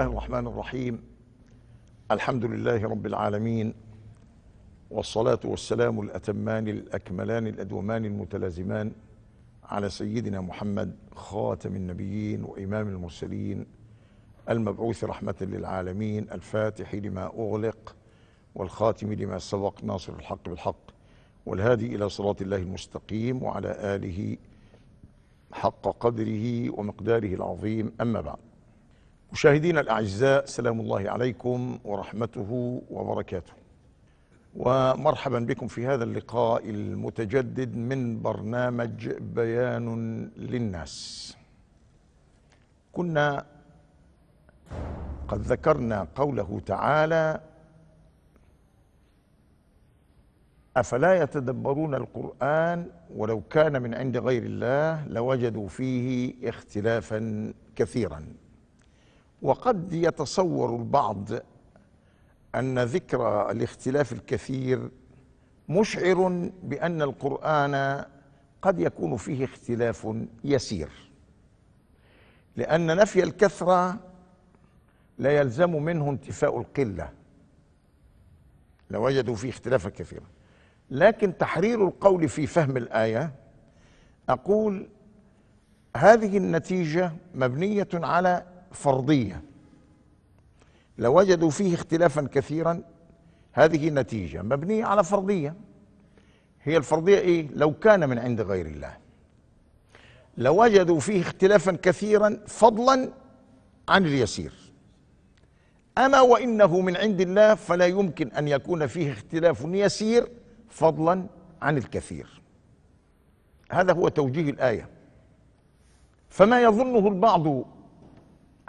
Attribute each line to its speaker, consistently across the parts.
Speaker 1: الله الرحمن الرحيم الحمد لله رب العالمين والصلاة والسلام الأتمان الأكملان الأدومان المتلازمان على سيدنا محمد خاتم النبيين وإمام المرسلين المبعوث رحمة للعالمين الفاتح لما أغلق والخاتم لما سبق ناصر الحق بالحق والهادي إلى صراط الله المستقيم وعلى آله حق قدره ومقداره العظيم أما بعد مشاهدينا الأعزاء سلام الله عليكم ورحمته وبركاته ومرحبا بكم في هذا اللقاء المتجدد من برنامج بيان للناس كنا قد ذكرنا قوله تعالى أفلا يتدبرون القرآن ولو كان من عند غير الله لوجدوا فيه اختلافا كثيرا وقد يتصور البعض أن ذكر الاختلاف الكثير مشعر بأن القرآن قد يكون فيه اختلاف يسير لأن نفي الكثرة لا يلزم منه انتفاء القلة لوجدوا فيه اختلافا كثيرا لكن تحرير القول في فهم الآية أقول هذه النتيجة مبنية على فرضيه لوجدوا فيه اختلافا كثيرا هذه نتيجه مبنيه على فرضيه هي الفرضيه ايه لو كان من عند غير الله لوجدوا فيه اختلافا كثيرا فضلا عن اليسير اما وانه من عند الله فلا يمكن ان يكون فيه اختلاف يسير فضلا عن الكثير هذا هو توجيه الايه فما يظنه البعض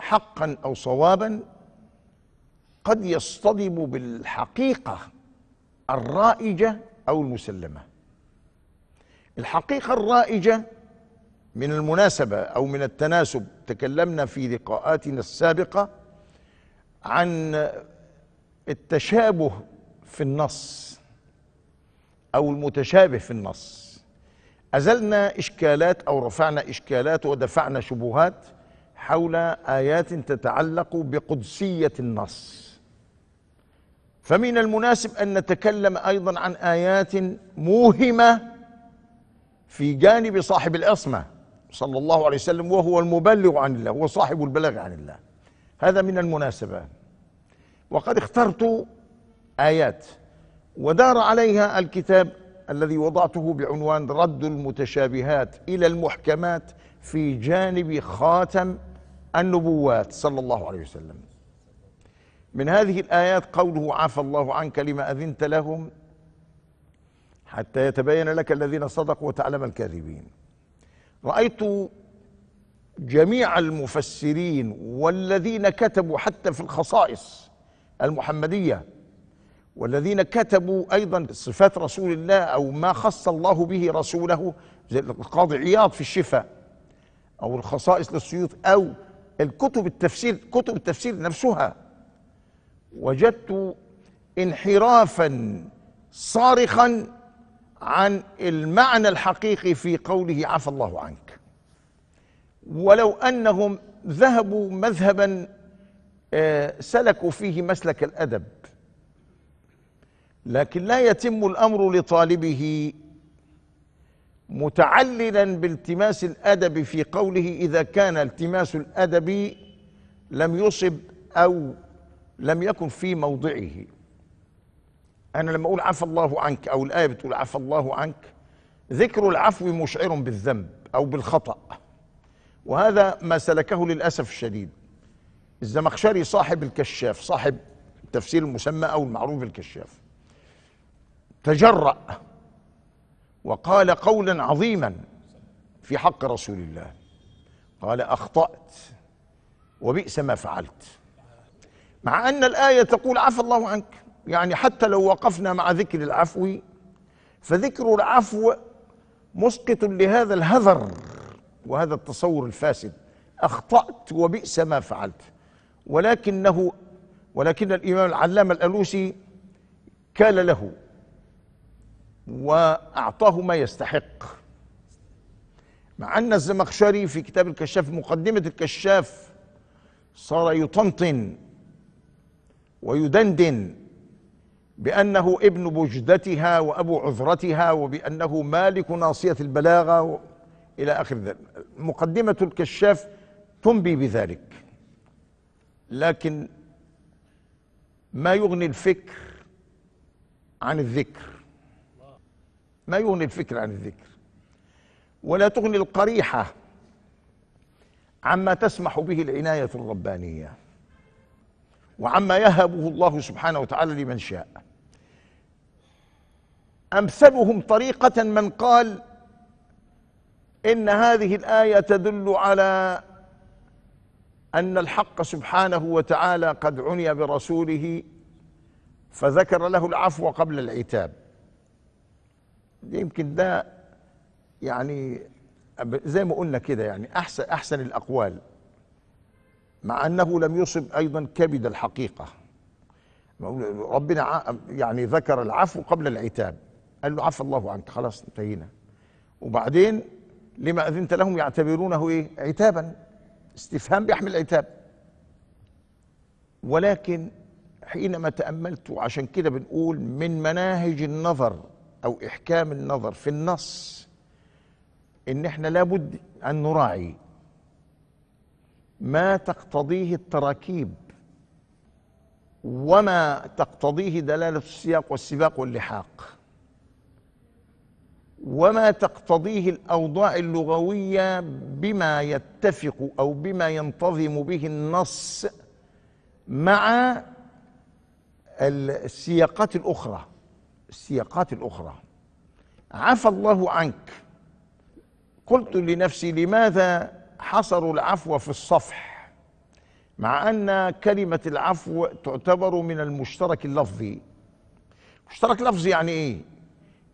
Speaker 1: حقا او صوابا قد يصطدم بالحقيقه الرائجه او المسلمه الحقيقه الرائجه من المناسبه او من التناسب تكلمنا في لقاءاتنا السابقه عن التشابه في النص او المتشابه في النص ازلنا اشكالات او رفعنا اشكالات ودفعنا شبهات حول آيات تتعلق بقدسية النص فمن المناسب أن نتكلم أيضا عن آيات موهمة في جانب صاحب الأصمة صلى الله عليه وسلم وهو المبلغ عن الله هو صاحب البلاغ عن الله هذا من المناسبة وقد اخترت آيات ودار عليها الكتاب الذي وضعته بعنوان رد المتشابهات إلى المحكمات في جانب خاتم النبوات صلى الله عليه وسلم من هذه الآيات قوله عفى الله عنك لما أذنت لهم حتى يتبين لك الذين صدقوا وتعلم الكاذبين رأيت جميع المفسرين والذين كتبوا حتى في الخصائص المحمدية والذين كتبوا أيضا صفات رسول الله أو ما خص الله به رسوله زي القاضي عياض في الشفاء أو الخصائص للسيوط أو الكتب التفسير كتب التفسير نفسها وجدت انحرافا صارخا عن المعنى الحقيقي في قوله عفى الله عنك ولو انهم ذهبوا مذهبا آه، سلكوا فيه مسلك الادب لكن لا يتم الامر لطالبه متعللا بالتماس الادب في قوله اذا كان التماس الادب لم يصب او لم يكن في موضعه انا لما اقول عفى الله عنك او الايه بتقول عفى الله عنك ذكر العفو مشعر بالذنب او بالخطا وهذا ما سلكه للاسف الشديد الزمخشري صاحب الكشاف صاحب التفسير المسمى او المعروف الكشاف تجرأ وقال قولا عظيما في حق رسول الله قال اخطات وبئس ما فعلت مع ان الايه تقول عفى الله عنك يعني حتى لو وقفنا مع ذكر العفو فذكر العفو مسقط لهذا الهذر وهذا التصور الفاسد اخطات وبئس ما فعلت ولكنه ولكن الامام العلامه الالوسي قال له وأعطاه ما يستحق مع أن الزمخشري في كتاب الكشاف مقدمة الكشاف صار يطنطن ويدندن بأنه ابن بجدتها وأبو عذرتها وبأنه مالك ناصية البلاغة إلى آخر ذلك مقدمة الكشاف تنبي بذلك لكن ما يغني الفكر عن الذكر ما يغني الفكر عن الذكر ولا تغني القريحة عما تسمح به العناية الربانية وعما يهبه الله سبحانه وتعالى لمن شاء أمثلهم طريقة من قال إن هذه الآية تدل على أن الحق سبحانه وتعالى قد عني برسوله فذكر له العفو قبل العتاب يمكن ده يعني زي ما قلنا كده يعني احسن احسن الاقوال مع انه لم يصب ايضا كبد الحقيقه ربنا يعني ذكر العفو قبل العتاب قال له عفى الله عنك خلاص انتهينا وبعدين لما اذنت لهم يعتبرونه ايه عتابا استفهام بيحمل عتاب ولكن حينما تاملت عشان كده بنقول من مناهج النظر او احكام النظر في النص ان احنا لابد ان نراعي ما تقتضيه التراكيب وما تقتضيه دلاله السياق والسباق واللحاق وما تقتضيه الاوضاع اللغويه بما يتفق او بما ينتظم به النص مع السياقات الاخرى السياقات الأخرى عفى الله عنك قلت لنفسي لماذا حصروا العفو في الصفح مع أن كلمة العفو تعتبر من المشترك اللفظي مشترك لفظي يعني إيه؟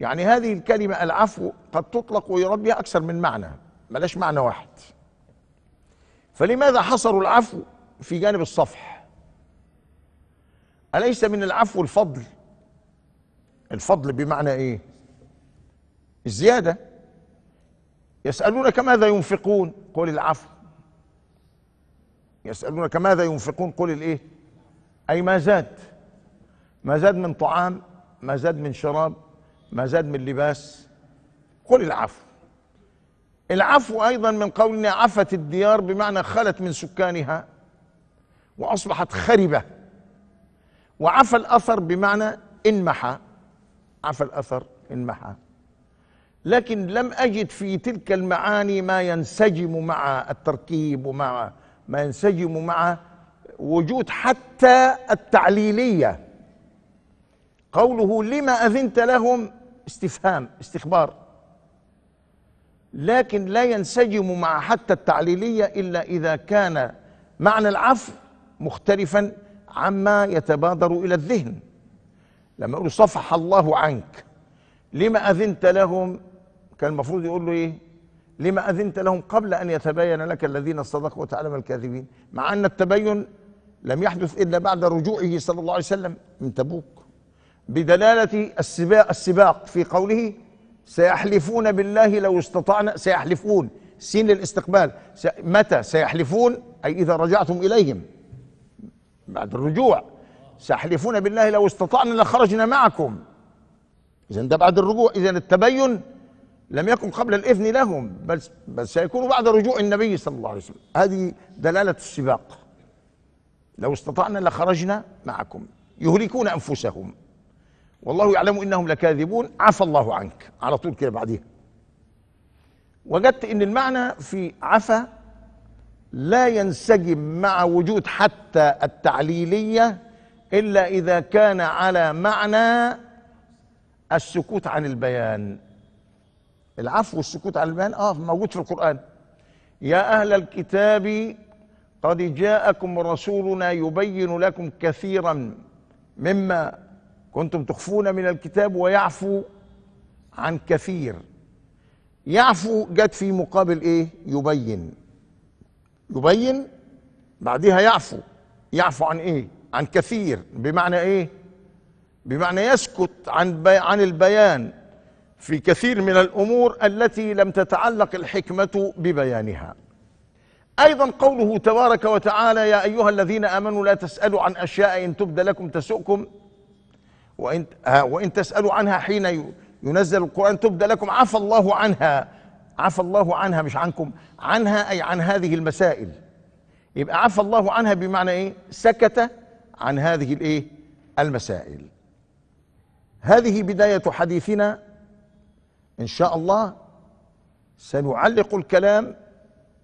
Speaker 1: يعني هذه الكلمة العفو قد تطلق ويراد بها أكثر من معنى ملاش معنى واحد فلماذا حصروا العفو في جانب الصفح أليس من العفو الفضل الفضل بمعنى ايه الزياده يسالونك ماذا ينفقون قل العفو يسالونك ماذا ينفقون قل الايه اي ما زاد ما زاد من طعام ما زاد من شراب ما زاد من لباس قل العفو العفو ايضا من قولنا عفت الديار بمعنى خلت من سكانها واصبحت خربه وعفى الاثر بمعنى انمحى عفى الأثر انمحى لكن لم أجد في تلك المعاني ما ينسجم مع التركيب ومع ما ينسجم مع وجود حتى التعليلية قوله لما أذنت لهم استفهام استخبار لكن لا ينسجم مع حتى التعليلية إلا إذا كان معنى العفو مختلفا عما يتبادر إلى الذهن لما يقول صفح الله عنك لما أذنت لهم كان المفروض يقول له إيه لما أذنت لهم قبل أن يتبين لك الذين صدقوا وتعلم الكاذبين مع أن التبين لم يحدث إلا بعد رجوعه صلى الله عليه وسلم من تبوك بدلالة السباق, السباق في قوله سيحلفون بالله لو استطعنا سيحلفون سين للاستقبال متى سيحلفون أي إذا رجعتم إليهم بعد الرجوع سيحلفون بالله لو استطعنا لخرجنا معكم اذا ده بعد الرجوع اذا التبين لم يكن قبل الاذن لهم بل بل سيكون بعد رجوع النبي صلى الله عليه وسلم هذه دلاله السباق لو استطعنا لخرجنا معكم يهلكون انفسهم والله يعلم انهم لكاذبون عفى الله عنك على طول كده بعديها وجدت ان المعنى في عفى لا ينسجم مع وجود حتى التعليليه إلا إذا كان على معنى السكوت عن البيان العفو والسكوت عن البيان آه موجود في القرآن يا أهل الكتاب قد جاءكم رسولنا يبين لكم كثيرا مما كنتم تخفون من الكتاب ويعفو عن كثير يعفو جت في مقابل ايه يبين يبين بعدها يعفو يعفو عن ايه عن كثير بمعنى ايه بمعنى يسكت عن بي عن البيان في كثير من الامور التي لم تتعلق الحكمه ببيانها ايضا قوله تبارك وتعالى يا ايها الذين امنوا لا تسالوا عن اشياء ان تبد لكم تسؤكم وان آه، وان تسالوا عنها حين ينزل القران تبد لكم عفى الله عنها عفى الله عنها مش عنكم عنها اي عن هذه المسائل يبقى عفى الله عنها بمعنى ايه سكت عن هذه الايه المسائل هذه بداية حديثنا إن شاء الله سنعلق الكلام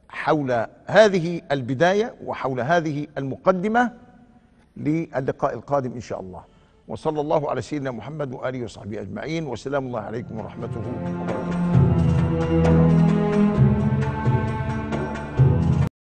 Speaker 1: حول هذه البداية وحول هذه المقدمة للقاء القادم إن شاء الله وصلى الله على سيدنا محمد وآله وصحبه أجمعين وسلام الله عليكم ورحمته وبركاته